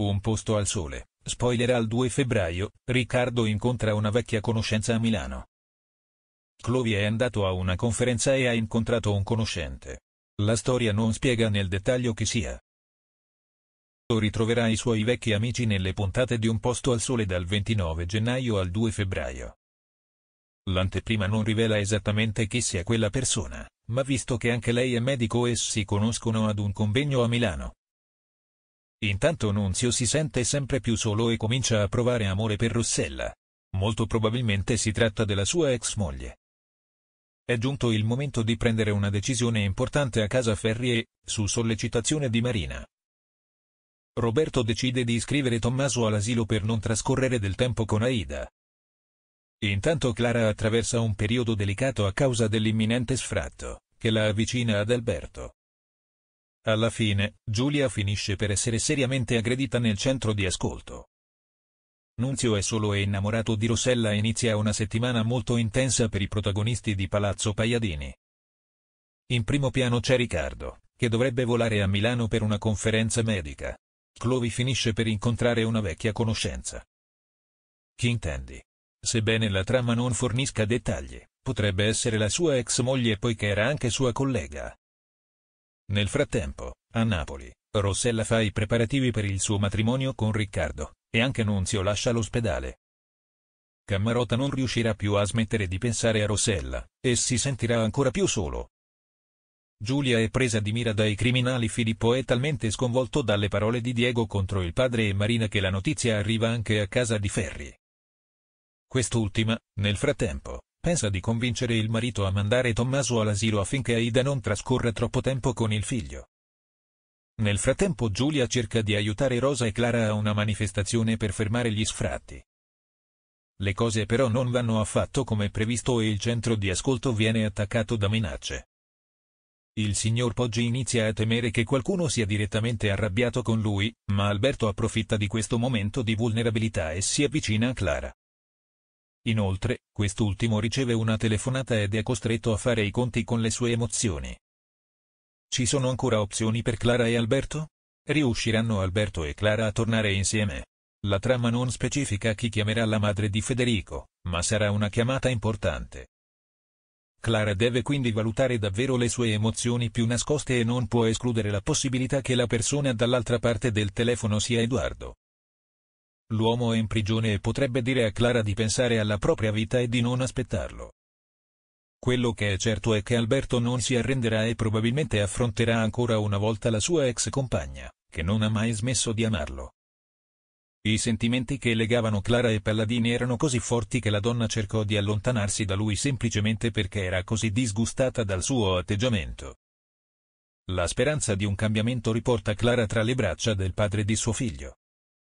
Un posto al sole. Spoiler al 2 febbraio, Riccardo incontra una vecchia conoscenza a Milano. Chloe è andato a una conferenza e ha incontrato un conoscente. La storia non spiega nel dettaglio chi sia. Ritroverà i suoi vecchi amici nelle puntate di Un posto al sole dal 29 gennaio al 2 febbraio. L'anteprima non rivela esattamente chi sia quella persona, ma visto che anche lei è medico e si conoscono ad un convegno a Milano, Intanto Nunzio si sente sempre più solo e comincia a provare amore per Rossella. Molto probabilmente si tratta della sua ex moglie. È giunto il momento di prendere una decisione importante a casa Ferri e, su sollecitazione di Marina. Roberto decide di iscrivere Tommaso all'asilo per non trascorrere del tempo con Aida. Intanto Clara attraversa un periodo delicato a causa dell'imminente sfratto, che la avvicina ad Alberto. Alla fine, Giulia finisce per essere seriamente aggredita nel centro di ascolto. Nunzio è solo e innamorato di Rossella e inizia una settimana molto intensa per i protagonisti di Palazzo Paiadini. In primo piano c'è Riccardo, che dovrebbe volare a Milano per una conferenza medica. Chloe finisce per incontrare una vecchia conoscenza. Chi intendi? Sebbene la trama non fornisca dettagli, potrebbe essere la sua ex moglie poiché era anche sua collega. Nel frattempo, a Napoli, Rossella fa i preparativi per il suo matrimonio con Riccardo, e anche Nunzio lascia l'ospedale. Cammarota non riuscirà più a smettere di pensare a Rossella, e si sentirà ancora più solo. Giulia è presa di mira dai criminali Filippo è talmente sconvolto dalle parole di Diego contro il padre e Marina che la notizia arriva anche a casa di Ferri. Quest'ultima, nel frattempo, pensa di convincere il marito a mandare Tommaso all'asilo affinché Aida non trascorra troppo tempo con il figlio. Nel frattempo Giulia cerca di aiutare Rosa e Clara a una manifestazione per fermare gli sfratti. Le cose però non vanno affatto come previsto e il centro di ascolto viene attaccato da minacce. Il signor Poggi inizia a temere che qualcuno sia direttamente arrabbiato con lui, ma Alberto approfitta di questo momento di vulnerabilità e si avvicina a Clara. Inoltre, quest'ultimo riceve una telefonata ed è costretto a fare i conti con le sue emozioni. Ci sono ancora opzioni per Clara e Alberto? Riusciranno Alberto e Clara a tornare insieme? La trama non specifica chi chiamerà la madre di Federico, ma sarà una chiamata importante. Clara deve quindi valutare davvero le sue emozioni più nascoste e non può escludere la possibilità che la persona dall'altra parte del telefono sia Edoardo. L'uomo è in prigione e potrebbe dire a Clara di pensare alla propria vita e di non aspettarlo. Quello che è certo è che Alberto non si arrenderà e probabilmente affronterà ancora una volta la sua ex compagna, che non ha mai smesso di amarlo. I sentimenti che legavano Clara e Palladini erano così forti che la donna cercò di allontanarsi da lui semplicemente perché era così disgustata dal suo atteggiamento. La speranza di un cambiamento riporta Clara tra le braccia del padre di suo figlio.